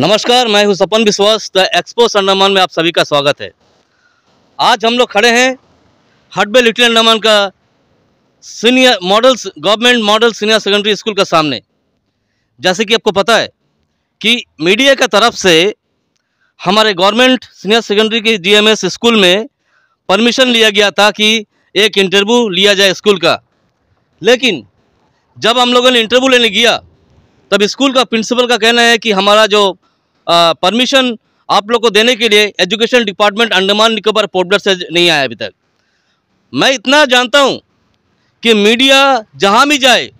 नमस्कार मैं हूं सपन विश्वास द एक्सपो अंडमान में आप सभी का स्वागत है आज हम लोग खड़े हैं हटबे लिटिल अंडमान का senior models government model senior secondary school के सामने जैसे कि आपको पता है कि मीडिया के तरफ से हमारे गवर्नमेंट सीनियर सेकेंडरी के जीएमएस स्कूल में परमिशन लिया गया था कि एक इंटरव्यू लिया जाए स्कूल का लेकिन जब हम लोगों ने इंटरव्यू लेने गया तब स्कूल का प्रिंसिपल का कहना है कि हमारा जो परमिशन आप लोग को देने के लिए एजुकेशन डिपार्टमेंट अंडमान निकोबार पोर्टब्लर से नहीं आया अभी तक मैं इतना जानता हूँ कि मीडिया जहाँ भी जाए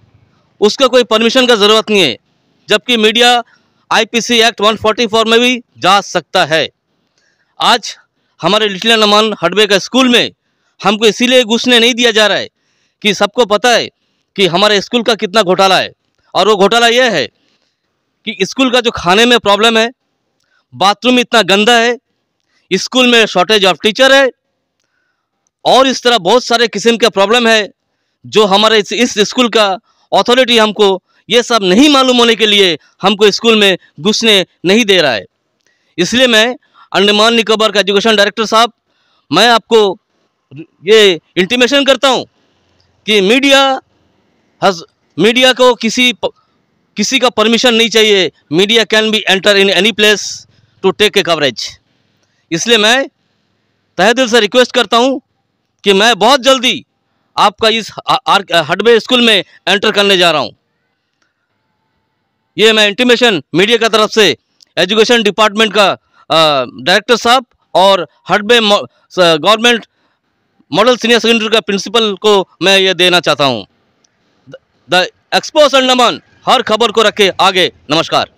उसका कोई परमिशन का ज़रूरत नहीं है जबकि मीडिया आईपीसी एक्ट 144 में भी जा सकता है आज हमारे लिटिल नमान हडबे का स्कूल में हमको इसीलिए घुसने नहीं दिया जा रहा है कि सबको पता है कि हमारे स्कूल का कितना घोटाला है और वो घोटाला यह है कि स्कूल का जो खाने में प्रॉब्लम है बाथरूम इतना गंदा है स्कूल में शॉर्टेज ऑफ टीचर है और इस तरह बहुत सारे किस्म के प्रॉब्लम है जो हमारे इस, इस स्कूल का अथॉरिटी हमको ये सब नहीं मालूम होने के लिए हमको स्कूल में घुसने नहीं दे रहा है इसलिए मैं अंडमान निकोबार का एजुकेशन डायरेक्टर साहब मैं आपको ये इंटीमेशन करता हूँ कि मीडिया हज मीडिया को किसी प, किसी का परमिशन नहीं चाहिए media can be enter in any place to take a coverage इसलिए मैं तह दिल से रिक्वेस्ट करता हूँ कि मैं बहुत जल्दी आपका इस हडबे स्कूल में एंटर करने जा रहा हूँ ये मैं इंटीमेशन मीडिया की तरफ से एजुकेशन डिपार्टमेंट का डायरेक्टर साहब और Hut Bay government model senior secondary का प्रिंसिपल को मैं ये देना चाहता हूँ द एक्सपोज एंड नमन हर खबर को रखे आगे नमस्कार